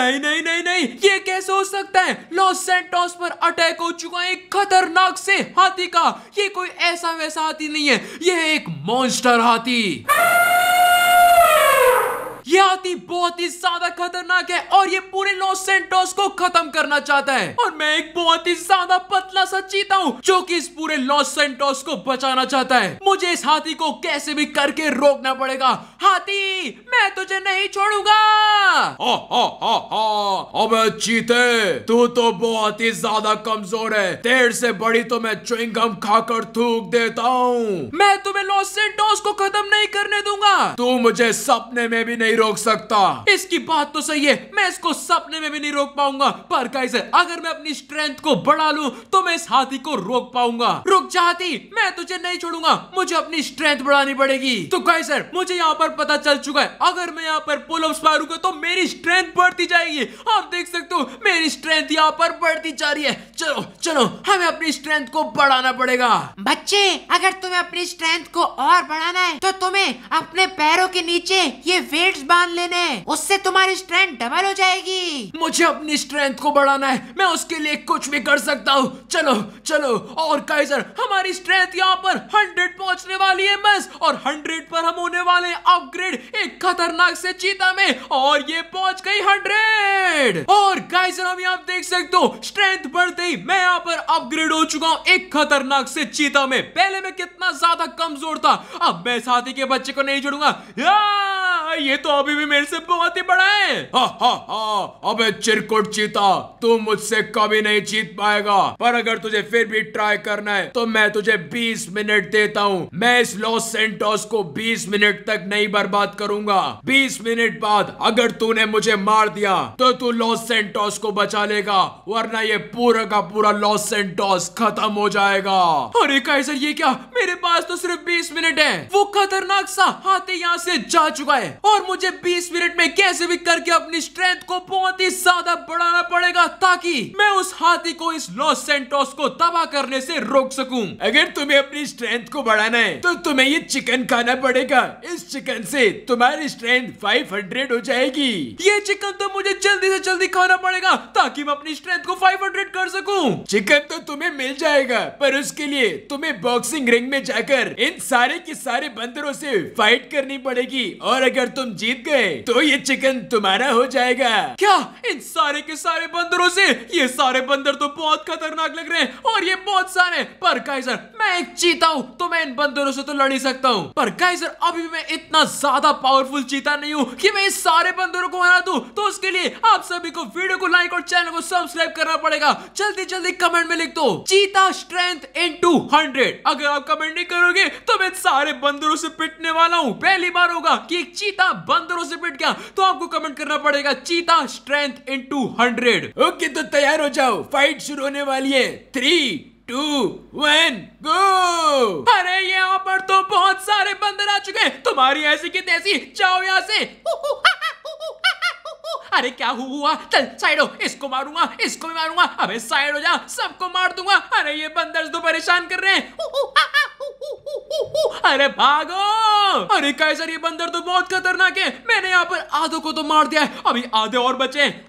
नहीं नहीं नहीं नहीं ये कैसे हो सकता है लॉस सेंटोस पर अटैक हो चुका है खतरनाक से हाथी का ये कोई ऐसा वैसा हाथी नहीं है यह एक मॉन्स्टर हाथी ये हाथी बहुत ही ज्यादा खतरनाक है और ये पूरे लॉस सेंटोस को खत्म करना चाहता है और मैं एक बहुत ही ज्यादा पतला सा चीता हूँ जो की इस पूरे लॉस सेंटोस को बचाना चाहता है मुझे इस हाथी को कैसे भी करके रोकना पड़ेगा हाथी मैं तुझे नहीं छोड़ूंगा अब चीते तू तो बहुत ही ज्यादा कमजोर है देर से बड़ी तो मैं च्युइंगम खाकर थूक देता हूँ मैं तुम्हें लॉस सेंटोस को खत्म नहीं करने दूंगा तू मुझे सपने में भी नहीं रोक सकता इसकी बात तो सही है मैं इसको सपने में भी नहीं रोक पाऊंगा पर गाइस अगर मैं अपनी स्ट्रेंथ को बढ़ा लूं तो मैं इस हाथी को रोक पाऊंगा रुक जा मैं तुझे नहीं छोड़ूंगा मुझे अपनी स्ट्रेंथ बढ़ानी पड़ेगी तो गाइस मुझे यहाँ पर पता चल चुका है अगर मैं यहाँ पर पुल अप्स मारूंगा तो मेरी स्ट्रेंथ बढ़ती जाएगी आप देख सकते हो मेरी स्ट्रेंथ यहाँ पर बढ़ती जा रही है चलो चलो हमें अपनी स्ट्रेंथ को बढ़ाना पड़ेगा बच्चे अगर तुम्हें अपनी स्ट्रेंथ को और बढ़ाना है तो तुम्हें अपने पैरों के नीचे ये वेट्स बांध लेने उससे तुम्हारी स्ट्रेंथ डबल हो जाएगी मुझे अपनी स्ट्रेंथ को बढ़ाना है मैं उसके लिए कुछ भी कर सकता हूँ चलो चलो और काइजर हमारी स्ट्रेंथ यहाँ पर हंड्रेड पहुँचने वाली है बस और हंड्रेड पर हम होने वाले अपग्रेड एक खतरनाक से चीता में और ये पहुँच गई हंड्रेड और काइजर हम यहाँ देख सकते हो स्ट्रेंथ बढ़ते ही मैं यहाँ पर अपग्रेड हो चुका हूँ एक खतरनाक से चीता में पहले मैं कितना ज्यादा कमजोर था अब मैं साथी के बच्चे को नहीं जुड़ूंगा ये तो अभी भी मेरे से बहुत ही बड़ा है हा अबे चिरकुट चीता तू मुझसे कभी नहीं जीत पाएगा पर अगर तुझे फिर भी ट्राई करना है तो मैं तुझे 20 मिनट देता हूँ मैं इस लॉस सेंटोस को 20 मिनट तक नहीं बर्बाद करूंगा 20 मिनट बाद अगर तूने मुझे मार दिया तो तू लॉस सेंटोस को बचा लेगा वरना ये पूरा का पूरा लॉस सेंटोस खत्म हो जाएगा अरे कैसर ये क्या मेरे पास तो सिर्फ बीस मिनट है वो खतरनाक सा हाथी यहाँ से जा चुका है और मुझे मुझे 20 मिनट में कैसे भी करके अपनी स्ट्रेंथ को बहुत ही ज्यादा बढ़ाना पड़ेगा ताकि मैं उस हाथी को इस लॉस सेंटोस को तबाह करने से रोक सकूं अगर तुम्हें अपनी स्ट्रेंथ को बढ़ाना है तो तुम्हें ये चिकन खाना पड़ेगा इस चिकन से तुम्हारी स्ट्रेंथ 500 हो जाएगी ये चिकन तो मुझे जल्दी से जल्दी खाना पड़ेगा ताकि मैं अपनी स्ट्रेंथ को 500 कर सकूं चिकन तो तुम्हें मिल जाएगा पर उसके लिए तुम्हें बॉक्सिंग रिंग में जाकर इन सारे के सारे बंदरों से फाइट करनी पड़ेगी और अगर तुम जीत जीत गए तो ये चिकन तुम्हारा हो जाएगा क्या इन सारे के सारे बंदरों से ये सारे बंदर तो बहुत खतरनाक लग रहे हैं और ये बहुत सारे पर काइजर मैं एक चीता हूँ तो मैं इन बंदरों से तो लड़ ही सकता हूँ पर काइजर अभी मैं इतना ज्यादा पावरफुल चीता नहीं हूँ कि मैं इस सारे बंदरों को हरा दू तो उसके लिए आप सभी को वीडियो को लाइक और चैनल को सब्सक्राइब करना पड़ेगा जल्दी जल्दी कमेंट में लिख दो चीता स्ट्रेंथ इन टू हंड्रेड अगर आप कमेंट नहीं करोगे तो मैं सारे बंदरों से पिटने वाला हूँ पहली बार होगा कि एक चीता बंद बंदरों से पिट गया तो आपको कमेंट करना पड़ेगा चीता strength in two hundred okay तो तैयार हो जाओ फाइट शुरू होने वाली है थ्री टू वन गो अरे यहाँ पर तो बहुत सारे बंदर आ चुके हैं तुम्हारी ऐसी की तैसी जाओ यहाँ से अरे क्या हुआ चल साइड हो इसको मारूंगा इसको भी मारूंगा अबे साइड हो जा सबको मार दूंगा अरे ये बंदर तो परेशान कर रहे हैं अरे भागो अरे कैसर ये बंदर तो बहुत खतरनाक है मैंने यहाँ पर आधो को तो मार दिया है अभी आधे और बचे हैं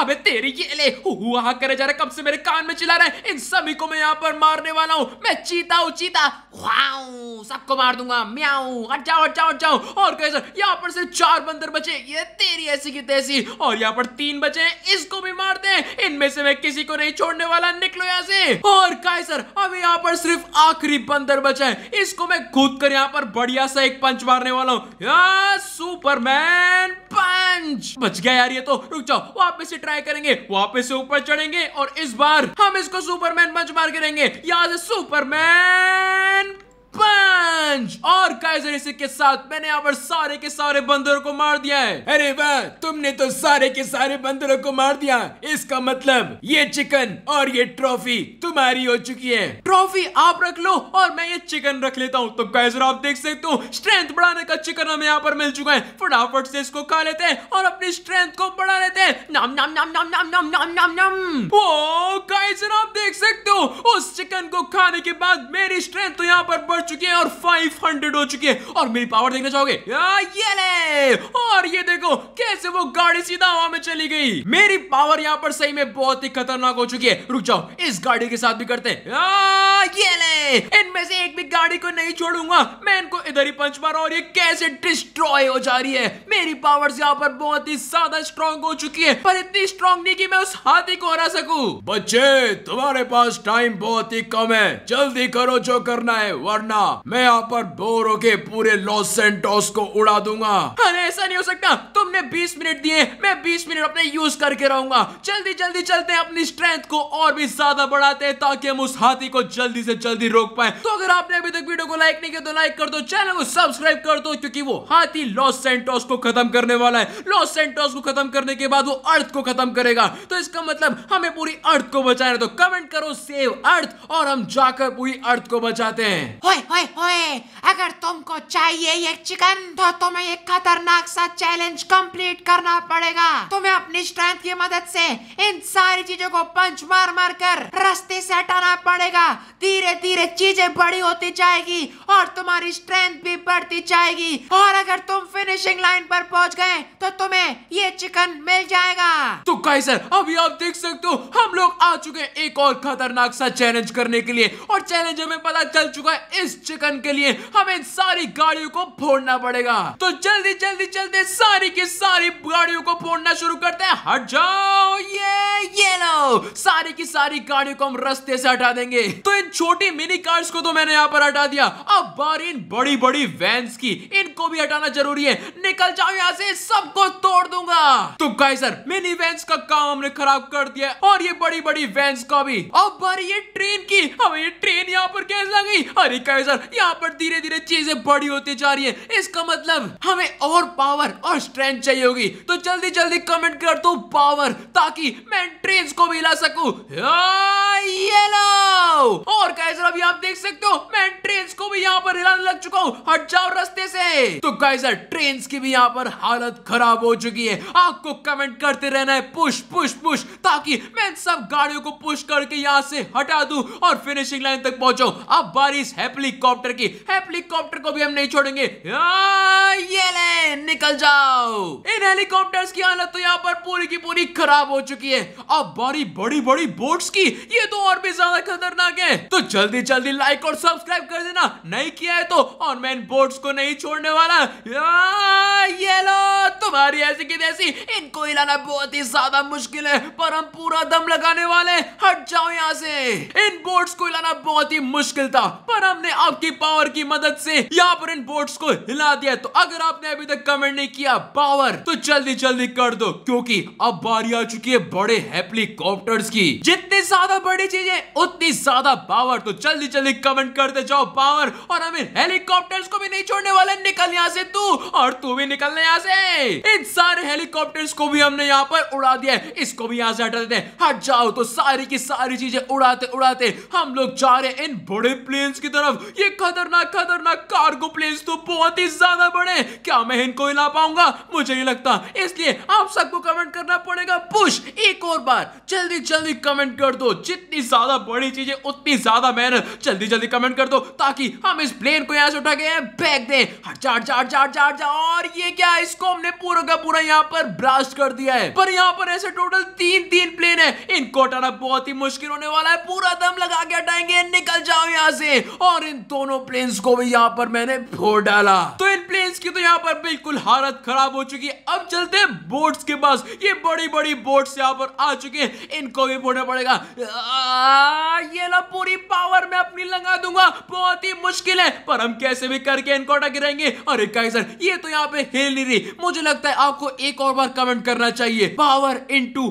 अबे तेरी ये ले हुआ करे जा रहा कब से मेरे कान में चिल्ला रहा है इन सभी को मैं यहाँ पर मारने वाला हूँ मैं चीता हूँ चीता वाऊ सबको मार दूंगा म्याऊ हट जाओ हट जाओ हट जाओ और सर यहाँ पर सिर्फ चार बंदर बचे ये तेरी ऐसी की तैसी और यहाँ पर तीन बचे इसको भी मार दे इनमें से मैं किसी को नहीं छोड़ने वाला निकलो यहाँ से और सर अब यहाँ पर सिर्फ आखिरी बंदर बचा है इसको मैं कूद कर यहाँ पर बढ़िया सा एक पंच मारने वाला हूँ सुपरमैन पंच बच गया यार ये तो रुक जाओ वापस ट्राई करेंगे वापस से ऊपर चढ़ेंगे और इस बार हम इसको सुपरमैन पंच मार के रहेंगे यहाँ से सुपरमैन और काइजर इसी के साथ मैंने यहाँ पर सारे के सारे बंदरों को मार दिया है अरे वाह तुमने तो सारे के सारे बंदरों को मार दिया इसका मतलब ये चिकन और ये ट्रॉफी तुम्हारी हो चुकी है ट्रॉफी आप रख लो और मैं ये चिकन रख लेता हूँ तो काइजर आप देख सकते हो स्ट्रेंथ बढ़ाने का चिकन हमें यहाँ पर मिल चुका है फटाफट से इसको खा लेते हैं और अपनी स्ट्रेंथ को बढ़ा लेते हैं नाम नाम नाम नाम नाम नाम नाम नाम नाम वो काइजर आप देख सकते हो उस चिकन को खाने के बाद मेरी स्ट्रेंथ तो यहाँ पर बढ़ चुके हैं और 500 हो चुके हैं और मेरी पावर देखना चाहोगे हाँ, ये ले और ये देखो कैसे वो गाड़ी सीधा हवा में चली गई मेरी पावर यहाँ पर सही में बहुत ही खतरनाक हो चुकी है रुक जाओ इस गाड़ी के साथ भी करते हैं हाँ, ये ले इनमें से एक भी गाड़ी को नहीं छोड़ूंगा मैं इनको इधर ही पंच मारा और ये कैसे डिस्ट्रॉय हो जा रही है मेरी पावर यहाँ पर बहुत ही ज्यादा स्ट्रॉन्ग हो चुकी है पर इतनी स्ट्रॉन्ग नहीं की मैं उस हाथी को हरा सकू बच्चे तुम्हारे पास टाइम बहुत ही कम है जल्दी करो जो करना है वरना करना मैं यहाँ पर बोर होके पूरे लॉस सेंटोस को उड़ा दूंगा अरे ऐसा नहीं हो सकता तुमने 20 मिनट दिए मैं 20 मिनट अपने यूज करके रहूंगा जल्दी जल्दी चलते हैं अपनी स्ट्रेंथ को और भी ज्यादा बढ़ाते हैं ताकि हम उस हाथी को जल्दी से जल्दी रोक पाए तो अगर आपने अभी तक वीडियो को लाइक नहीं किया तो लाइक कर दो चैनल को सब्सक्राइब कर दो क्योंकि वो हाथी लॉस सेंटोस को खत्म करने वाला है लॉस सेंटोस को खत्म करने के बाद वो अर्थ को खत्म करेगा तो इसका मतलब हमें पूरी अर्थ को बचाना तो कमेंट करो सेव अर्थ और हम जाकर पूरी अर्थ को बचाते हैं होए होए होए अगर तुमको चाहिए ये चिकन तो तुम्हें एक खतरनाक सा चैलेंज कंप्लीट करना पड़ेगा तुम्हें अपनी स्ट्रेंथ की मदद से इन सारी चीजों को पंच मार मार कर रास्ते से हटाना पड़ेगा धीरे धीरे चीजें बड़ी होती जाएगी और तुम्हारी स्ट्रेंथ भी बढ़ती जाएगी और अगर तुम फिनिशिंग लाइन पर पहुंच गए तो तुम्हें ये चिकन मिल जाएगा तो सर अभी आप देख सकते हो हम लोग आ चुके हैं एक और खतरनाक सा चैलेंज करने के लिए और चैलेंज हमें पता चल चुका है इस चिकन के लिए हमें सारी गाड़ियों को फोड़ना पड़ेगा तो जल्दी जल्दी जल्दी सारी की सारी गाड़ियों को फोड़ना शुरू करते हैं हट जाओ ये ये लो सारी की सारी गाड़ियों को हम रस्ते से हटा देंगे तो इन छोटी मिनी कार्स को तो मैंने यहाँ पर हटा दिया अब बारी इन बड़ी बड़ी वैन्स की इनको भी हटाना जरूरी है निकल जाओ यहाँ से सबको तोड़ दूंगा तो गाय सर मिनी वैन का काम हमने खराब कर दिया और ये बड़ी बड़ी वैन का भी अब बारी ये ट्रेन की अब ये ट्रेन यहाँ पर कैसे आ गई अरे सर यहाँ पर धीरे धीरे चीजें बड़ी होती जा रही है इसका मतलब हमें और पावर और स्ट्रेंथ चाहिए होगी तो जल्दी जल्दी कमेंट कर दो पावर ताकि मैं ट्रेन को भी ला सकू ये हाँ, और गाइस अभी आप देख सकते हो मैं ट्रेन को भी यहाँ पर हिलाने लग चुका हूँ हट जाओ रस्ते से तो गाइस ट्रेन की भी यहाँ पर हालत खराब हो चुकी है आपको कमेंट करते रहना है पुश पुश पुश ताकि मैं सब गाड़ियों को पुश करके यहाँ से हटा दू और फिनिशिंग लाइन तक पहुंचाऊ अब बारिश हैपली हेलीकॉप्टर की हेलीकॉप्टर को भी हम नहीं छोड़ेंगे हाँ, ये ले निकल जाओ इन हेलीकॉप्टर्स की हालत तो यहाँ पर पूरी की पूरी खराब हो चुकी है अब बारी बड़ी बड़ी बोट्स की ये तो और भी ज्यादा खतरनाक है तो जल्दी जल्दी लाइक और सब्सक्राइब कर देना नहीं किया है तो और मैं इन बोट्स को नहीं छोड़ने वाला हाँ, ये लो तुम्हारी ऐसी की तैसी इनको हिलाना बहुत ही ज्यादा मुश्किल है पर हम पूरा दम लगाने वाले हट जाओ यहाँ से इन बोट्स को हिलाना बहुत ही मुश्किल था पर हमने आपकी पावर की मदद से यहाँ पर इन बोर्ड्स को हिला दिया तो अगर आपने अभी तक कमेंट नहीं किया पावर तो जल्दी जल्दी कर दो क्योंकि अब बारी आ चुकी है बड़े हेलीकॉप्टर्स की जितनी ज्यादा बड़ी चीजें उतनी ज्यादा पावर तो जल्दी जल्दी कमेंट करते जाओ पावर और हमें इन हेलीकॉप्टर्स को भी नहीं छोड़ने वाले निकल यहाँ से तू और तू भी निकलने यहाँ से इन सारे हेलीकॉप्टर्स को भी हमने यहाँ पर उड़ा दिया इसको भी यहाँ से हटा देते हट जाओ तो सारी की सारी चीजें उड़ाते उड़ाते हम लोग जा रहे हैं इन बड़े प्लेन्स की तरफ ये खतरनाक खतरनाक कार्गो प्लेन्स तो बहुत ही ज्यादा बड़े हैं क्या मैं इनको हिला पाऊंगा मुझे नहीं लगता इसलिए आप सबको कमेंट करना पड़ेगा पुश एक और बार जल्दी जल्दी कमेंट कर दो जितनी ज्यादा बड़ी चीजें उतनी ज्यादा मेहनत जल्दी जल्दी कमेंट कर दो ताकि हम इस प्लेन को यहाँ से उठा के फेंक दें हट जा जा जा जा और ये क्या इसको हमने पूरा का पूरा यहाँ पर ब्लास्ट कर दिया है पर यहाँ पर ऐसे टोटल तीन तीन प्लेन है इनको हटाना बहुत ही मुश्किल होने वाला है पूरा दम लगा के हटाएंगे निकल जाओ यहाँ से और इन इन दोनों प्लेन्स को भी यहाँ पर मैंने फोड़ डाला तो इन प्लेन्स की तो यहाँ पर बिल्कुल हालत खराब हो चुकी है अब चलते हैं बोट्स के पास ये बड़ी बड़ी बोट्स यहाँ पर आ चुके हैं इनको भी फोड़ना पड़ेगा ये ना पूरी पावर में अपनी लगा दूंगा बहुत ही मुश्किल है पर हम कैसे भी करके इनको अटक रहेंगे अरे कहीं सर ये तो यहाँ पे हिल नहीं रही मुझे लगता है आपको एक और बार कमेंट करना चाहिए पावर इन टू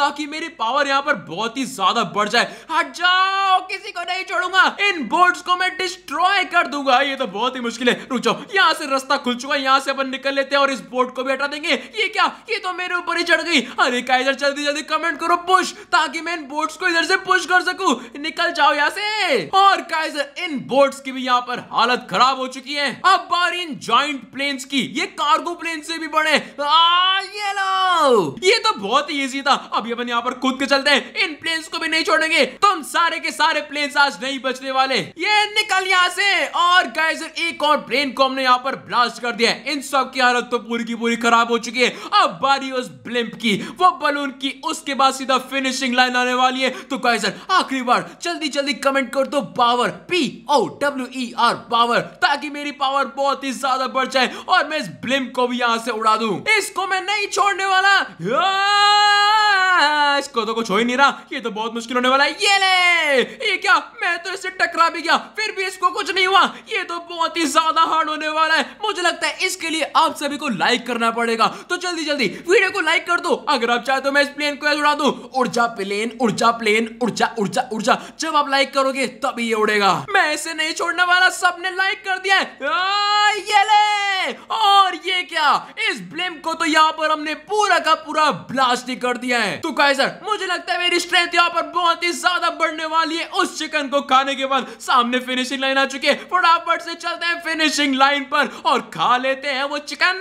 ताकि मेरी पावर यहाँ पर बहुत ही ज्यादा बढ़ जाए हट जाओ किसी को नहीं छोड़ूंगा इन बोर्ड्स को मैं मैं डिस्ट्रॉय कर दूंगा ये तो बहुत ही मुश्किल है रुक जाओ यहाँ से रास्ता खुल चुका है यहाँ से अपन निकल लेते हैं और इस बोट को भी हटा देंगे ये क्या ये तो मेरे ऊपर ही चढ़ गई अरे काइजर जल्दी जल्दी कमेंट करो पुश ताकि मैं इन बोट्स को इधर से पुश कर सकूं निकल जाओ यहाँ से और काइजर इन बोट्स की भी यहाँ पर हालत खराब हो चुकी है अब बार इन ज्वाइंट प्लेन्स की ये कार्गो प्लेन से भी बड़े ये लो ये तो बहुत ही ईजी था अभी अपन यहाँ पर कूद के चलते हैं इन प्लेन्स को भी नहीं छोड़ेंगे तुम सारे के सारे प्लेन्स आज नहीं बचने वाले ये निकल यहाँ से और गाइस एक और ब्रेन को हमने यहाँ पर ब्लास्ट कर दिया है इन सब की हालत तो पूरी की पूरी खराब हो चुकी है अब बारी उस ब्लिम्प की वो बलून की उसके बाद सीधा फिनिशिंग लाइन आने वाली है तो गाइस आखिरी बार जल्दी जल्दी कमेंट कर दो power P O W E R power ताकि मेरी पावर बहुत ही ज्यादा बढ़ जाए और मैं इस ब्लिम्प को भी यहाँ से उड़ा दू इसको मैं नहीं छोड़ने वाला इसको तो कुछ हो ही नहीं रहा ये तो बहुत मुश्किल होने वाला है ये ले ये क्या मैं तो इससे टकरा भी गया फिर भी इसको कुछ नहीं हुआ ये तो बहुत ही ज्यादा हार्ड होने वाला है मुझे लगता है इसके लिए आप सभी को लाइक करना पड़ेगा तो जल्दी जल्दी वीडियो को लाइक कर दो अगर आप चाहे तो मैं इस प्लेन को उड़ा दू ऊर्जा प्लेन ऊर्जा प्लेन ऊर्जा ऊर्जा ऊर्जा जब आप लाइक करोगे तभी ये उड़ेगा मैं इसे नहीं छोड़ने वाला सबने लाइक कर दिया ये ले और ये क्या इस ब्लेम को तो यहाँ पर हमने पूरा का पूरा ब्लास्ट ही कर दिया है तो कहे सर मुझे लगता है मेरी स्ट्रेंथ यहाँ पर बहुत ही ज्यादा बढ़ने वाली है उस चिकन को खाने के बाद सामने फिनिशिंग लाइन आ चुकी है फटाफट से चलते हैं फिनिशिंग लाइन पर और खा लेते हैं वो चिकन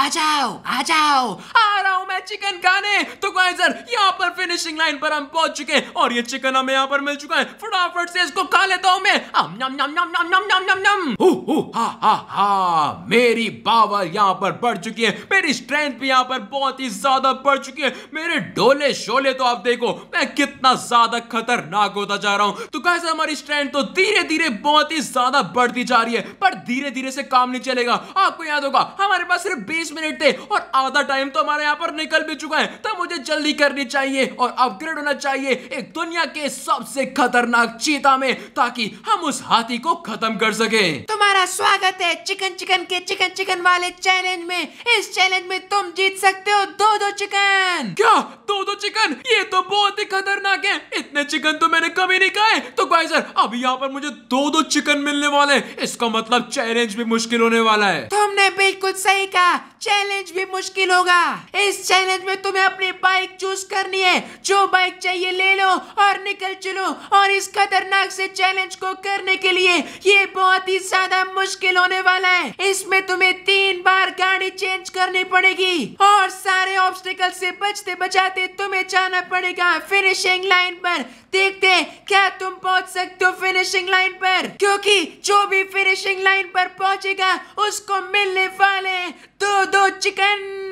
आ जाओ आ जाओ आ रहा हूँ मैं चिकन खाने तो सर यहाँ पर फिनिशिंग लाइन पर हम पहुंच चुके हैं और ये चिकन हमें यहाँ पर मिल चुका है फटाफट से इसको खा लेता हूँ मैं नम नम नम नम नम नम नम नम हा मेरी पावर यहाँ पर बढ़ चुकी है मेरी स्ट्रेंथ भी यहाँ पर बहुत ही ज्यादा बढ़ चुकी है मेरे डोले शोले तो आप देखो मैं कितना ज्यादा खतरनाक होता जा रहा हूँ तो कैसे हमारी स्ट्रेंथ तो धीरे धीरे धीरे बहुत ही ज्यादा बढ़ती जा रही है पर धीरे धीरे से काम नहीं चलेगा आपको याद होगा हमारे पास सिर्फ बीस मिनट थे और आधा टाइम तो हमारे यहाँ पर निकल भी चुका है तो मुझे जल्दी करनी चाहिए और अपग्रेड होना चाहिए एक दुनिया के सबसे खतरनाक चीता में ताकि हम उस हाथी को खत्म कर सके तुम्हारा स्वागत है चिकन चिकन के चिकन चिकन वाले चैलेंज में इस चैलेंज में तुम जीत सकते हो दो दो चिकन क्या दो दो चिकन ये तो बहुत ही खतरनाक है इतने चिकन तो मैंने कभी नहीं खाए तो गाइजर अब यहाँ पर मुझे दो दो चिकन मिलने वाले हैं इसका मतलब चैलेंज भी मुश्किल होने वाला है तुमने बिल्कुल सही कहा चैलेंज भी मुश्किल होगा इस चैलेंज में तुम्हें अपनी बाइक चूज करनी है जो बाइक चाहिए ले लो और निकल चलो और इस खतरनाक से चैलेंज को करने के लिए ये बहुत ही ज्यादा मुश्किल होने वाला है इसमें तुम्हें तीन बार गाड़ी चेंज करनी पड़ेगी और सारे ऑब्स्टिकल से बचते बचाते तुम्हें जाना पड़ेगा फिनिशिंग लाइन पर देखते हैं क्या तुम पहुंच सकते हो फिनिशिंग लाइन पर क्योंकि जो भी फिनिशिंग लाइन पर पहुंचेगा उसको मिलने वाले हैं दो दो चिकन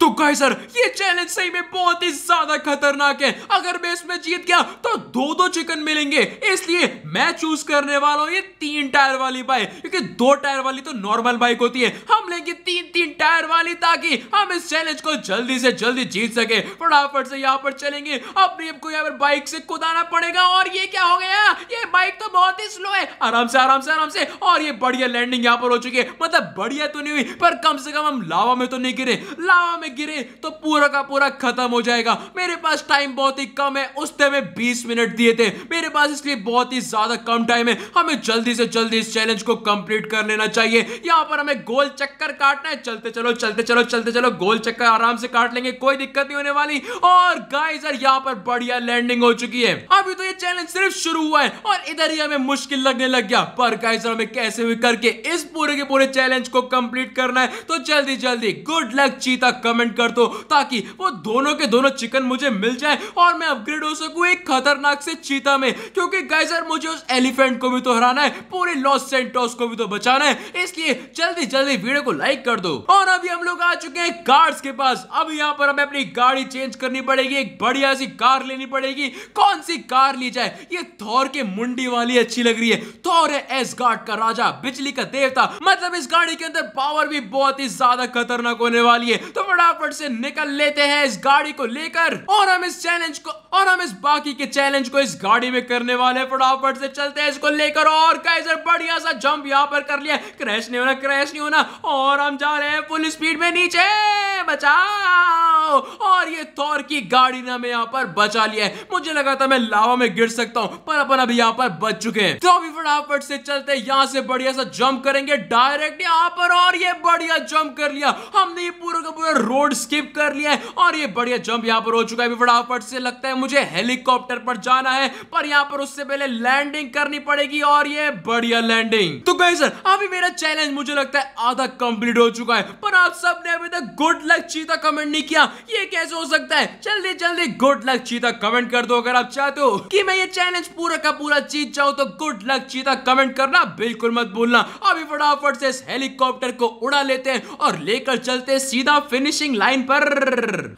तो गाय hmm. सर ये चैलेंज सही में बहुत ही ज्यादा खतरनाक है अगर मैं इसमें जीत गया तो दो दो चिकन मिलेंगे इसलिए मैं चूज करने वाला हूँ ये तीन टायर वाली बाइक क्योंकि दो टायर वाली तो नॉर्मल बाइक होती है हम लेंगे तीन तीन टायर वाली ताकि हम इस चैलेंज को जल्दी से जल्दी जीत सके फटाफट से यहाँ पर चलेंगे अब को यहाँ पर बाइक से कुदाना पड़ेगा और ये क्या हो गया ये बाइक तो बहुत ही स्लो है आराम से आराम से आराम से और ये बढ़िया लैंडिंग यहाँ पर हो चुकी है मतलब बढ़िया तो नहीं हुई पर कम से कम हम लावा में तो नहीं गिरे हवा में गिरे तो पूरा का पूरा खत्म हो जाएगा मेरे पास टाइम बहुत ही कम है उसने हमें बीस मिनट दिए थे मेरे पास इसलिए बहुत ही ज्यादा कम टाइम है हमें जल्दी से जल्दी इस चैलेंज को कंप्लीट कर लेना चाहिए यहाँ पर हमें गोल चक्कर काटना है चलते चलो चलते चलो चलते चलो गोल चक्कर आराम से काट लेंगे कोई दिक्कत नहीं होने वाली और गाइस यार यहाँ पर बढ़िया लैंडिंग हो चुकी है अभी तो ये चैलेंज सिर्फ शुरू हुआ है और इधर ही हमें मुश्किल लगने लग गया पर गाइस यार हमें कैसे भी करके इस पूरे के पूरे चैलेंज को कंप्लीट करना है तो जल्दी जल्दी गुड लक चीता तक कमेंट कर दो ताकि वो दोनों के दोनों चिकन मुझे मिल जाए और मैं अपग्रेड हो सकूं एक खतरनाक से चीता में क्योंकि गाइजर मुझे उस एलिफेंट को भी तो हराना है पूरे लॉस सेंटोस को भी तो बचाना है इसलिए जल्दी जल्दी वीडियो को लाइक कर दो और अभी हम लोग आ चुके हैं कार्स के पास अब यहाँ पर हमें अपनी गाड़ी चेंज करनी पड़ेगी एक बढ़िया सी कार लेनी पड़ेगी कौन सी कार ली जाए ये थौर के मुंडी वाली अच्छी लग रही है थौर है एस गार्ड का राजा बिजली का देवता मतलब इस गाड़ी के अंदर पावर भी बहुत ही ज्यादा खतरनाक होने वाली है तो फटाफट से निकल लेते हैं इस गाड़ी को लेकर और हम इस चैलेंज को और हम इस बाकी के चैलेंज को इस गाड़ी में करने वाले फटाफट से चलते हैं इसको लेकर और कैसे बढ़िया सा जंप यहाँ पर कर लिया क्रैश नहीं होना क्रैश नहीं होना और हम जा रहे हैं फुल स्पीड में नीचे बचाओ और ये थोर की गाड़ी ने हमें यहाँ पर बचा लिया है मुझे लगा था मैं लावा में गिर सकता हूँ पर अपन अभी यहाँ पर बच चुके हैं तो अभी फटाफट से चलते हैं यहाँ से बढ़िया सा जंप करेंगे डायरेक्ट यहाँ पर और ये बढ़िया जंप कर लिया हमने ये पूरा का पूरा पूरा रोड स्किप कर लिया है और ये बढ़िया जंप यहाँ पर हो चुका है फटाफट से लगता है मुझे हेलीकॉप्टर पर जाना है पर यहाँ पर उससे पहले लैंडिंग करनी पड़ेगी और ये बढ़िया लैंडिंग तो गए सर अभी मेरा चैलेंज मुझे लगता है आधा कंप्लीट हो चुका है पर आप सबने अभी तक गुड लक चीता कमेंट नहीं किया ये कैसे हो सकता है जल्दी जल्दी गुड लक चीता कमेंट कर दो अगर आप चाहते हो कि मैं ये चैलेंज पूरा का पूरा जीत जाऊं तो गुड लक चीता कमेंट करना बिल्कुल मत भूलना अभी फटाफट से इस हेलीकॉप्टर को उड़ा लेते हैं और लेकर चलते सीधा फिर फिनिशिंग लाइन पर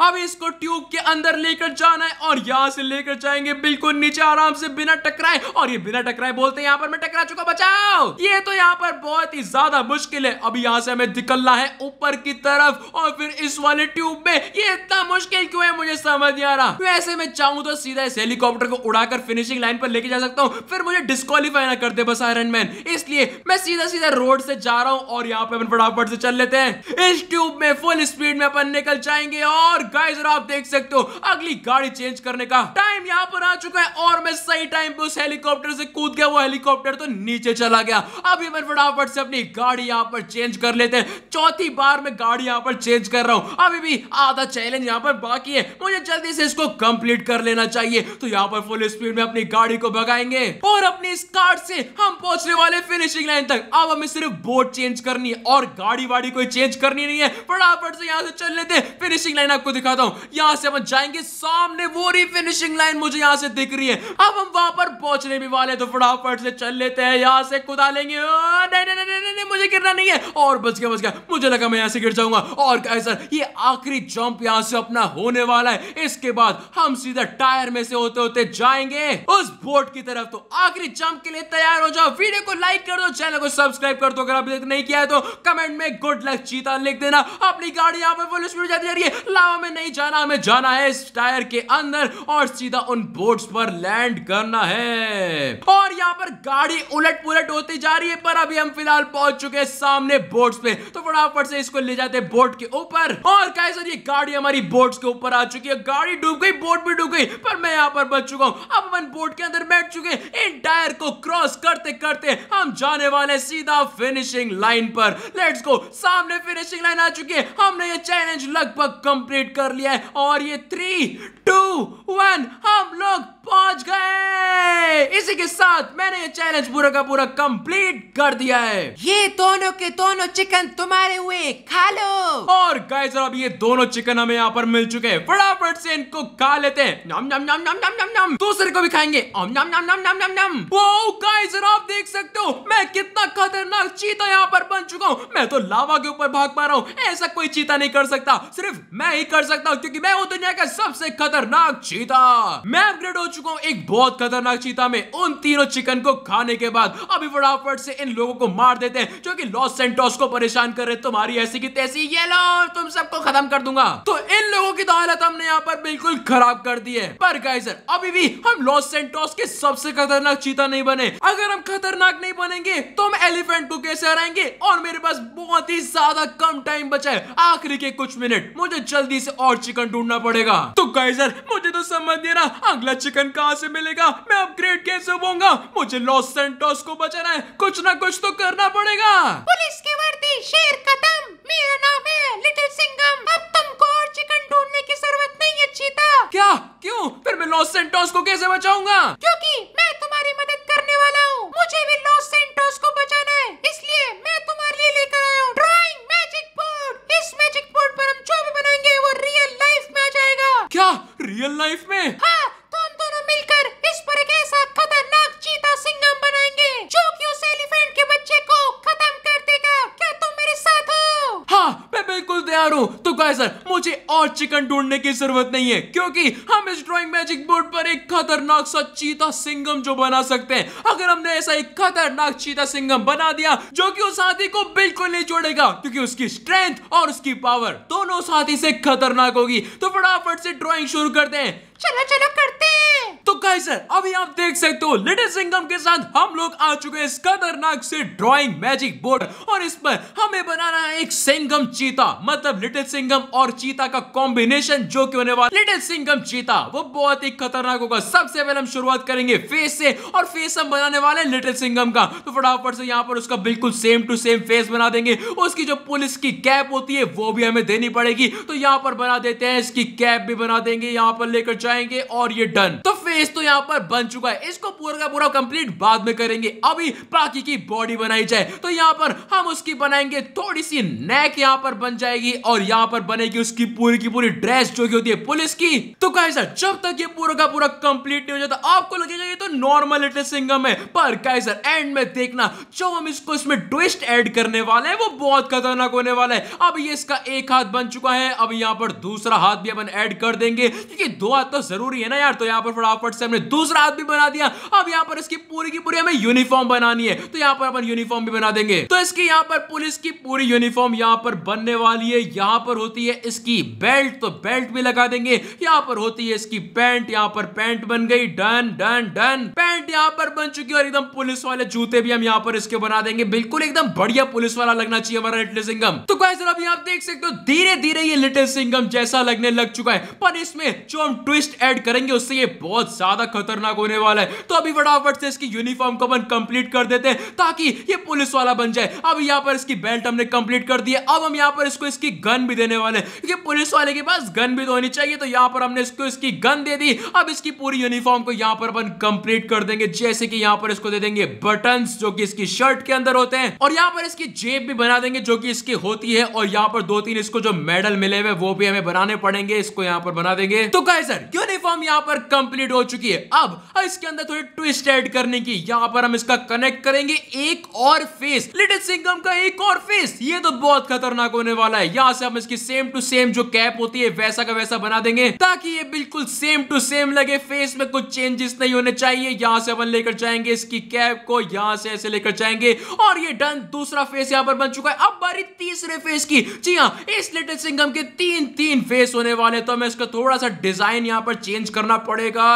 अब इसको ट्यूब के अंदर लेकर जाना है और यहाँ से लेकर जाएंगे बिल्कुल नीचे आराम से बिना टकराए और ये बिना टकराए बोलते यहाँ पर मैं टकरा चुका बचाओ ये तो यहाँ पर बहुत ही ज्यादा मुश्किल है अभी यहाँ से हमें निकलना है ऊपर की तरफ और फिर इस वाले ट्यूब में ये इतना मुश्किल क्यों है मुझे समझ नहीं आ रहा वैसे मैं चाहूँ तो सीधा इस हेलीकॉप्टर को उड़ाकर फिनिशिंग लाइन पर लेके जा सकता हूँ फिर मुझे डिस्कालीफाई ना कर दे बस आयरन मैन इसलिए मैं सीधा सीधा रोड से जा रहा हूँ और यहाँ पे फटाफट से चल लेते हैं इस ट्यूब में फुल स्पीड स्पीड में अपन निकल जाएंगे और गाइस आप देख सकते हो अगली गाड़ी चेंज करने का टाइम यहाँ पर आ चुका है और मैं सही टाइम पे उस हेलीकॉप्टर से कूद गया वो हेलीकॉप्टर तो नीचे चला गया अभी मैं फटाफट से अपनी गाड़ी यहाँ पर चेंज कर लेते हैं चौथी बार मैं गाड़ी यहाँ पर चेंज कर रहा हूँ अभी भी आधा चैलेंज यहाँ पर बाकी है मुझे जल्दी से इसको कंप्लीट कर लेना चाहिए तो यहाँ पर फुल स्पीड में अपनी गाड़ी को भगाएंगे और अपनी इस कार्ड से हम पहुंचने वाले फिनिशिंग लाइन तक अब हमें सिर्फ बोर्ड चेंज करनी है और गाड़ी वाड़ी कोई चेंज करनी नहीं है फटाफट से यहाँ यहाँ से चल लेते फिनिशिंग लाइन आपको दिखाता हूँ यहाँ से हम जाएंगे सामने वो रही फिनिशिंग लाइन मुझे यहाँ से दिख रही है अब हम वहां पर पहुंचने भी वाले तो फटाफट से चल लेते हैं यहाँ से कुदा लेंगे नहीं नहीं नहीं नहीं मुझे गिरना नहीं है और बच गया बच गया मुझे लगा मैं यहाँ से गिर जाऊंगा और सर ये आखिरी जंप यहाँ से अपना होने वाला है इसके बाद हम सीधा टायर में से होते होते जाएंगे उस बोर्ड की तरफ तो आखिरी जंप के लिए तैयार हो जाओ वीडियो को लाइक कर दो चैनल को सब्सक्राइब कर दो अगर अभी तक नहीं किया है तो कमेंट में गुड लक चीता लिख देना अपनी गाड़ी यहाँ पे फुल स्पीड जाती जा रही है लावा में नहीं जाना हमें जाना है इस टायर के अंदर और सीधा उन बोट्स पर लैंड करना है और यहाँ पर गाड़ी उलट पुलट होती जा रही है पर अभी हम फिलहाल पहुंच चुके हैं सामने बोट्स पे तो फटाफट से इसको ले जाते हैं बोट के ऊपर और कैसे ये गाड़ी हमारी बोट्स के ऊपर आ चुकी है गाड़ी डूब गई बोट भी डूब गई पर मैं यहाँ पर बच चुका हूँ अब हम बोट के अंदर बैठ चुके इन टायर को क्रॉस करते करते हम जाने वाले सीधा फिनिशिंग लाइन पर लेट्स गो सामने फिनिशिंग लाइन आ चुकी है हमने ये चैलेंज लगभग कंप्लीट कर लिया है और ये थ्री टू वन हम लोग पहुंच गए इसी के साथ मैंने ये चैलेंज पूरा का पूरा कंप्लीट कर दिया है ये दोनों के दोनों चिकन तुम्हारे हुए खा लो और गाइस अब ये दोनों चिकन हमें यहाँ पर मिल चुके हैं फटाफट से इनको खा लेते हैं नम नम नम नम नम नम नम दूसरे को भी खाएंगे नम नम नम नम नम नम वो गाइस आप देख सकते हो मैं कितना खतरनाक चीता यहाँ पर बन चुका हूँ मैं तो लावा के ऊपर भाग पा रहा हूँ ऐसा कोई चीता नहीं कर सकता सिर्फ मैं ही कर सकता हूँ क्योंकि मैं हूँ दुनिया का सबसे खतरनाक चीता मैं अपग्रेड हो चुका हूँ एक बहुत खतरनाक चीता में उन तीनों चिकन को खाने के बाद अभी फटाफट से इन लोगों को मार देते हैं जो की लॉस सेंटोस को परेशान कर रहे तुम्हारी ऐसी की तैसी ये लो तुम सबको खत्म कर दूंगा तो इन लोगों की तो हालत हमने यहाँ पर बिल्कुल खराब कर दी है पर गाइजर अभी भी हम लॉस सेंटोस के सबसे खतरनाक चीता नहीं बने अगर हम खतरनाक नहीं बनेंगे तो हम एलिफेंट को कैसे हराएंगे और मेरे पास बहुत ही ज्यादा कम टाइम बचा है आखिर आखिरी के कुछ मिनट मुझे जल्दी से और चिकन ढूंढना पड़ेगा तो गाइजर मुझे तो समझ नहीं रहा अगला चिकन कहाँ से मिलेगा मैं अपग्रेड कैसे होगा मुझे लॉस सेंटोस को बचाना है कुछ ना कुछ तो करना पड़ेगा पुलिस की वर्दी शेर खत्म मेरा नाम है लिटिल सिंगम अब तुमको और चिकन ढूंढने की जरूरत नहीं है चीता क्या क्यों फिर मैं लॉस सेंटोस को कैसे बचाऊंगा क्यों? और चिकन ढूंढने की जरूरत नहीं है क्योंकि हम इस ड्राइंग मैजिक बोर्ड पर एक खतरनाक सा चीता सिंगम जो बना सकते हैं अगर हमने ऐसा एक खतरनाक चीता सिंगम बना दिया जो कि उस हाथी को बिल्कुल नहीं छोड़ेगा क्योंकि उसकी स्ट्रेंथ और उसकी पावर दोनों उस हाथी से खतरनाक होगी तो फटाफट से ड्रॉइंग शुरू करते हैं चलो चलो कर गाइस अभी आप देख सकते हो लिटिल सिंगम के साथ हम लोग आ चुके हैं इस खतरनाक से ड्राइंग मैजिक बोर्ड और इस पर हमें बनाना है एक सिंगम चीता मतलब लिटिल सिंगम और चीता का कॉम्बिनेशन जो कि होने वाला लिटिल सिंगम चीता वो बहुत ही खतरनाक होगा सबसे पहले हम शुरुआत करेंगे फेस से और फेस हम बनाने वाले लिटिल सिंगम का तो फटाफट से यहाँ पर उसका बिल्कुल सेम टू सेम फेस बना देंगे उसकी जो पुलिस की कैप होती है वो भी हमें देनी पड़ेगी तो यहाँ पर बना देते हैं इसकी कैप भी बना देंगे यहाँ पर लेकर जाएंगे और ये डन तो फेस तो तो यहाँ पर बन चुका है इसको पूरा का पूरा कंप्लीट बाद में करेंगे अभी बाकी की बॉडी बनाई जाए तो यहाँ पर हम उसकी बनाएंगे थोड़ी सी नेक यहाँ पर बन जाएगी और यहाँ पर बनेगी उसकी पूरी की पूरी ड्रेस जो की होती है पुलिस की तो कैसा जब तक ये पूरा का पूरा कंप्लीट नहीं हो जाता आपको लगेगा ये तो नॉर्मल लिटिल सिंगम है पर कैसा एंड में देखना जो हम इसको इसमें ट्विस्ट एड करने वाले हैं वो बहुत खतरनाक होने वाला है अब ये इसका एक हाथ बन चुका है अब यहाँ पर दूसरा हाथ भी अपन एड कर देंगे क्योंकि दो हाथ तो जरूरी है ना यार तो यहाँ पर फटाफट से हमने दूसरा हाथ भी बना दिया अब यहाँ पर इसकी पूरी की पूरी हमें यूनिफॉर्म बनानी है तो यहाँ पर अपन यूनिफॉर्म भी बना देंगे तो इसकी यहाँ पर पुलिस की पूरी यूनिफॉर्म यहाँ पर बनने वाली है यहाँ पर होती है इसकी बेल्ट तो बेल्ट भी लगा देंगे यहाँ पर होती है इसकी पैंट यहाँ पर पैंट बन गई डन डन डन पैंट यहाँ पर बन चुकी है और एकदम पुलिस वाले जूते भी हम यहाँ पर इसके बना देंगे बिल्कुल एकदम बढ़िया पुलिस वाला लगना चाहिए हमारा लिटिल सिंगम तो गाइस अभी आप देख सकते हो धीरे धीरे ये लिटिल सिंगम जैसा लगने लग चुका है पर इसमें जो हम ट्विस्ट एड करेंगे उससे ये बहुत ज्यादा ज्यादा खतरनाक होने वाला है तो अभी फटाफट से इसकी यूनिफॉर्म को अपन कंप्लीट कर देते हैं ताकि ये पुलिस वाला बन जाए अब यहाँ पर इसकी बेल्ट हमने कंप्लीट कर दी है अब हम यहाँ पर इसको इसकी गन भी देने वाले हैं क्योंकि पुलिस वाले के पास गन भी तो होनी चाहिए तो यहाँ पर हमने इसको इसकी गन दे दी अब इसकी पूरी यूनिफॉर्म को यहाँ पर अपन कंप्लीट कर देंगे जैसे कि यहाँ पर इसको दे देंगे बटन जो कि इसकी शर्ट के अंदर होते हैं और यहाँ पर इसकी जेब भी बना देंगे जो कि इसकी होती है और यहाँ पर दो तीन इसको जो मेडल मिले हुए वो भी हमें बनाने पड़ेंगे इसको यहाँ पर बना देंगे तो कहे सर यूनिफॉर्म यहाँ पर कंप्लीट हो चुकी देखिए अब इसके अंदर थोड़ी ट्विस्ट ऐड करने की यहाँ पर हम इसका कनेक्ट करेंगे एक और फेस लिटिल सिंगम का एक और फेस ये तो बहुत खतरनाक होने वाला है यहाँ से हम इसकी सेम टू सेम जो कैप होती है वैसा का वैसा बना देंगे ताकि ये बिल्कुल सेम टू सेम लगे फेस में कुछ चेंजेस नहीं होने चाहिए यहाँ से अपन लेकर जाएंगे इसकी कैप को यहाँ से ऐसे लेकर जाएंगे और ये डन दूसरा फेस यहाँ पर बन चुका है अब बारी तीसरे फेस की जी हाँ इस लिटिल सिंगम के तीन तीन फेस होने वाले तो हमें इसका थोड़ा सा डिजाइन यहाँ पर चेंज करना पड़ेगा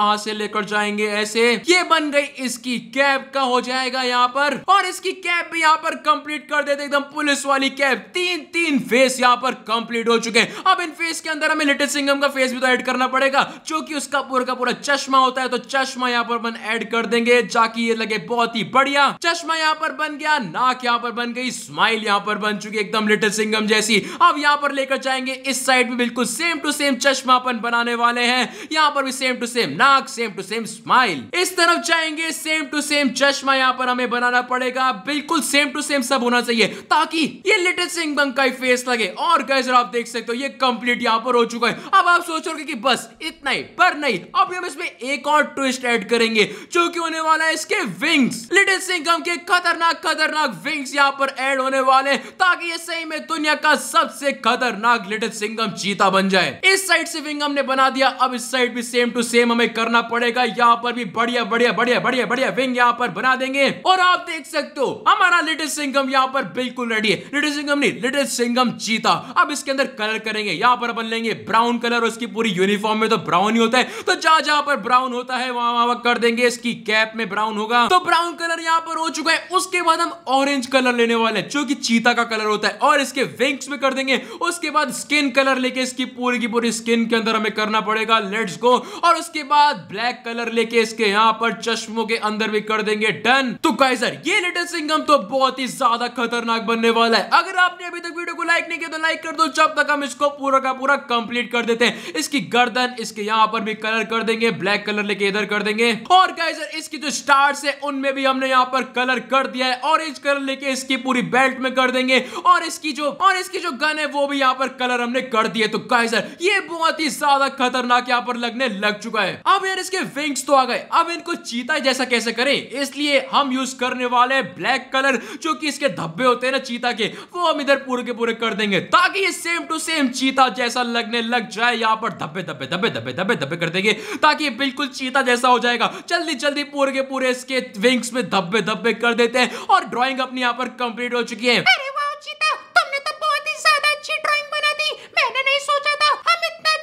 यहाँ से लेकर जाएंगे ऐसे ये बन गई इसकी कैब का हो जाएगा यहाँ पर और इसकी कैब भी यहाँ पर कंप्लीट कर देते एकदम पुलिस वाली कैब तीन तीन फेस यहाँ पर कंप्लीट हो चुके हैं अब इन फेस के अंदर हमें लिटिल सिंगम का फेस भी तो ऐड करना पड़ेगा जो कि उसका पूरा का पूरा चश्मा होता है तो चश्मा यहाँ पर बन ऐड कर देंगे जाकि ये लगे बहुत ही बढ़िया चश्मा यहाँ पर बन गया नाक यहाँ पर बन गई स्माइल यहाँ पर बन चुकी एकदम लिटिल सिंगम जैसी अब यहाँ पर लेकर जाएंगे इस साइड में बिल्कुल सेम टू सेम चश्मा अपन बनाने वाले हैं यहाँ पर भी सेम टू सेम ना नाक सेम टू सेम स्माइल इस तरफ जाएंगे सेम टू सेम चश्मा यहाँ पर हमें बनाना पड़ेगा बिल्कुल सेम टू सेम सब होना चाहिए ताकि ये लिटिल सिंह बंग का फेस लगे और गैसर आप देख सकते हो ये कंप्लीट यहाँ पर हो चुका है अब आप सोच रहे की बस इतना ही पर नहीं अब हम इसमें एक और ट्विस्ट एड करेंगे जो की होने वाला है इसके विंग्स लिटिल सिंगम के खतरनाक खतरनाक विंग्स यहाँ पर एड होने वाले ताकि ये सही में दुनिया का सबसे खतरनाक लिटिल सिंगम चीता बन जाए इस साइड से विंगम ने बना दिया अब इस साइड भी सेम टू सेम हमें करना पड़ेगा यहाँ पर भी बढ़िया बढ़िया बढ़िया बढ़िया बढ़िया विंग यहाँ पर बना देंगे और आप देख सकते हो हमारा लिटिल सिंगम यहाँ पर बिल्कुल रेडी है लिटिल सिंगम नहीं लिटिल सिंगम जीता अब इसके अंदर कलर करेंगे यहाँ पर बन लेंगे ब्राउन कलर उसकी पूरी यूनिफॉर्म में तो ब्राउन ही होता है तो जहां जहां पर ब्राउन होता है वहां वहां कर देंगे इसकी कैप में ब्राउन होगा तो ब्राउन कलर यहाँ पर हो चुका है उसके बाद हम ऑरेंज कलर लेने वाले हैं जो कि चीता का कलर होता है और इसके विंग्स में कर देंगे उसके बाद स्किन कलर लेके इसकी पूरी की पूरी स्किन के अंदर हमें करना पड़ेगा लेट्स गो और उसके बाद बाद ब्लैक कलर लेके इसके यहाँ पर चश्मों के अंदर भी कर देंगे डन तो कैसर ये लिटिल सिंगम तो बहुत ही ज्यादा खतरनाक बनने वाला है अगर आपने अभी तक वीडियो को लाइक नहीं किया तो लाइक कर दो जब तक हम इसको पूरा का पूरा कंप्लीट कर देते हैं इसकी गर्दन इसके यहाँ पर भी कलर कर देंगे ब्लैक कलर लेके इधर कर देंगे और कैसर इसकी जो स्टार्स है उनमें भी हमने यहाँ पर कलर कर दिया है ऑरेंज कलर लेके इसकी पूरी बेल्ट में कर देंगे और इसकी जो और इसकी जो गन है वो भी यहाँ पर कलर हमने कर दिया तो कैसर ये बहुत ही ज्यादा खतरनाक यहाँ पर लगने लग चुका है अब यार इसके विंग्स तो आ गए अब इनको चीता जैसा कैसे करें इसलिए हम यूज करने वाले ब्लैक कलर जो कि इसके धब्बे होते हैं ना चीता के वो हम इधर पूरे के पूरे कर देंगे ताकि ये सेम टू सेम चीता जैसा लगने लग जाए यहाँ पर धब्बे धब्बे धब्बे धब्बे धब्बे धब्बे कर देंगे ताकि बिल्कुल चीता जैसा हो जाएगा जल्दी जल्दी पूरे के पूरे इसके विंग्स में धब्बे धब्बे कर देते हैं और ड्रॉइंग अपनी यहाँ पर कंप्लीट हो चुकी है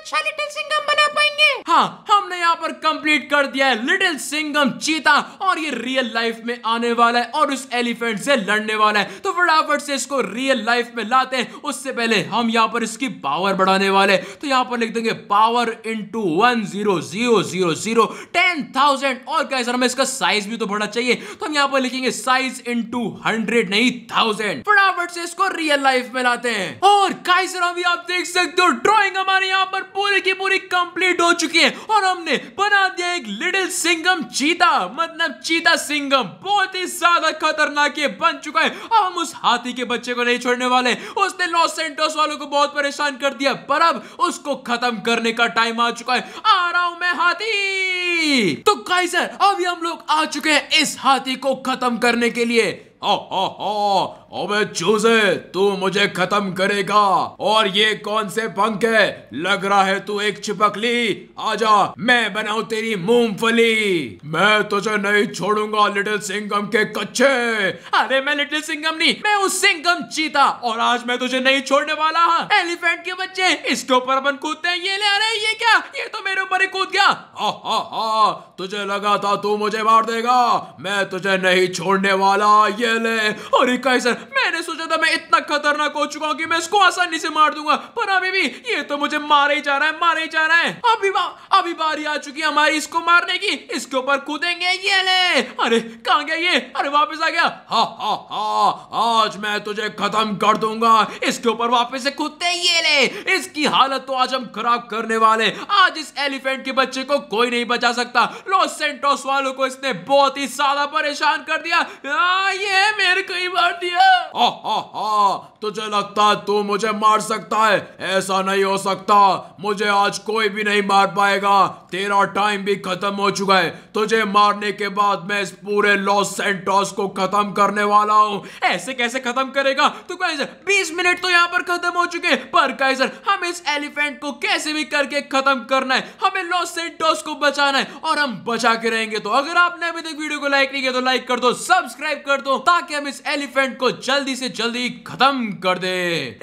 अच्छा लिटिल सिंगम बना पाएंगे हाँ हमने यहाँ पर कंप्लीट कर दिया है लिटिल सिंगम चीता और ये रियल लाइफ में आने वाला है और उस एलिफेंट से लड़ने वाला है तो फटाफट से इसको रियल लाइफ में लाते हैं उससे पहले हम यहाँ पर इसकी पावर बढ़ाने वाले तो यहाँ पर लिख देंगे power in two one zero zero zero zero ten thousand और क्या सर हमें इसका साइज भी तो बढ़ना चाहिए तो हम यहाँ पर लिखेंगे साइज इन टू हंड्रेड नहीं थाउजेंड फटाफट से इसको रियल लाइफ में लाते हैं और काइसर अभी आप देख सकते हो ड्रॉइंग हमारे यहाँ पर पूरी की पूरी कंप्लीट हो चुकी है और हमने बना दिया एक लिटिल सिंगम चीता मतलब चीता सिंगम बहुत ही ज्यादा खतरनाक ये बन चुका है अब हम उस हाथी के बच्चे को नहीं छोड़ने वाले उसने लॉस सेंटोस वालों को बहुत परेशान कर दिया पर अब उसको खत्म करने का टाइम आ चुका है आ रहा हूं मैं हाथी तो काइजर अभी हम लोग आ चुके हैं इस हाथी को खत्म करने के लिए अबे चूजे तू मुझे खत्म करेगा और ये कौन से पंख है लग रहा है तू एक चिपकली आजा मैं बनाऊ तेरी मूंगफली मैं तुझे नहीं छोड़ूंगा लिटिल सिंगम के कच्चे अरे मैं लिटिल सिंगम नहीं मैं उस सिंगम चीता और आज मैं तुझे नहीं छोड़ने वाला एलिफेंट के बच्चे इसके ऊपर अपन कूदते हैं ये ले अरे ये क्या ये तो मेरे ऊपर ही कूद गया हा तुझे लगा था तू मुझे मार देगा मैं तुझे नहीं छोड़ने वाला ये खेल है और इकाई सर मैंने सोचा था मैं इतना खतरनाक हो चुका हूँ कि मैं इसको आसानी से मार दूंगा पर अभी भी ये तो मुझे मारे ही जा रहा है मारे ही जा रहा है अभी बा, अभी बारी आ चुकी है हमारी इसको मारने की इसके ऊपर कूदेंगे ये ले अरे कहा गया ये अरे वापस आ गया हा हा हा आज मैं तुझे खत्म कर दूंगा इसके ऊपर वापस से कूदते ये ले इसकी हालत तो आज हम खराब करने वाले आज इस एलिफेंट के बच्चे को कोई नहीं बचा सकता लॉस सेंटोस वालों को इसने बहुत ही ज्यादा परेशान कर दिया आ, ये ने मेरे को ही मार दिया हा हा हा तुझे तो लगता तू मुझे मार सकता है ऐसा नहीं हो सकता मुझे आज कोई भी नहीं मार पाएगा तेरा टाइम भी खत्म हो चुका है तुझे मारने के बाद मैं इस पूरे लॉस सेंटोस को खत्म करने वाला हूँ ऐसे कैसे खत्म करेगा तो काइजर बीस मिनट तो यहाँ पर खत्म हो चुके पर काइजर हम इस एलिफेंट को कैसे भी करके खत्म करना है हमें लॉस सेंटोस को बचाना है और हम बचा के रहेंगे तो अगर आपने अभी तक वीडियो को लाइक नहीं किया तो लाइक कर दो सब्सक्राइब कर दो ताकि हम इस एलिफेंट को जल्दी से जल्दी खत्म कर दे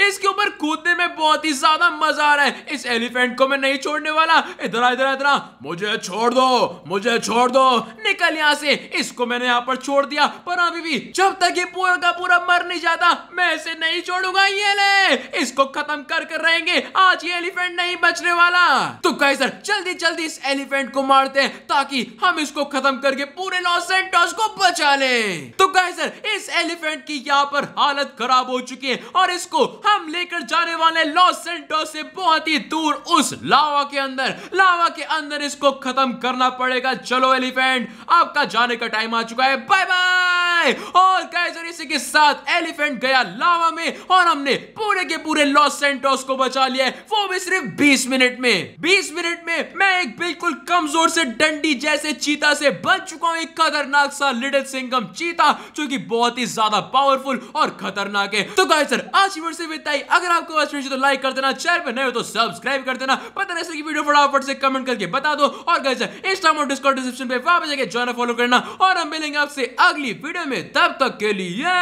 इसके ऊपर कूदने में बहुत ही ज्यादा मजा आ रहा है इस एलिफेंट को मैं नहीं छोड़ने वाला इधर इधर इधर मुझे छोड़ दो मुझे छोड़ दो निकल यहाँ से इसको मैंने यहाँ पर छोड़ दिया पर अभी भी जब तक ये पूरा का पूरा मर नहीं जाता मैं इसे नहीं छोड़ूंगा ये ले इसको खत्म कर कर रहेंगे आज ये एलिफेंट नहीं बचने वाला तो कहे सर जल्दी जल्दी इस एलिफेंट को मारते हैं ताकि हम इसको खत्म करके पूरे लॉस एंटोस को बचा ले तो कहे सर इस एलिफेंट की यहाँ पर हालत खराब हो चुकी है और इसको हम लेकर जाने वाले लॉस सेंटो से बहुत ही दूर उस लावा के अंदर लावा के अंदर इसको खत्म करना पड़ेगा चलो एलिफेंट आपका जाने का टाइम आ चुका है बाय बाय और कैजर इसी के साथ एलिफेंट गया लावा में और हमने पूरे के पूरे लॉस सेंटोस को बचा लिया वो भी सिर्फ बीस मिनट में बीस मिनट में मैं एक बिल्कुल कमजोर से डंडी जैसे चीता से बच चुका हूँ एक खतरनाक सा लिटिल सिंगम चीता जो कि बहुत ही ज्यादा पावरफुल और खतरनाक है तो गाय सर आज से वीडियो विद अगर आपको तो लाइक कर देना चैनल पर नए हो तो सब्सक्राइब कर देना पता नहीं की वीडियो फटाफट से कमेंट करके बता दो और गाय सर इंस्टाग्राम और डिस्कॉर्ड डिस्क्रिप्शन पे वापस जाकर ज्वाइन फॉलो करना और हम मिलेंगे आपसे अगली वीडियो में तब तक के लिए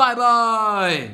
बाय बाय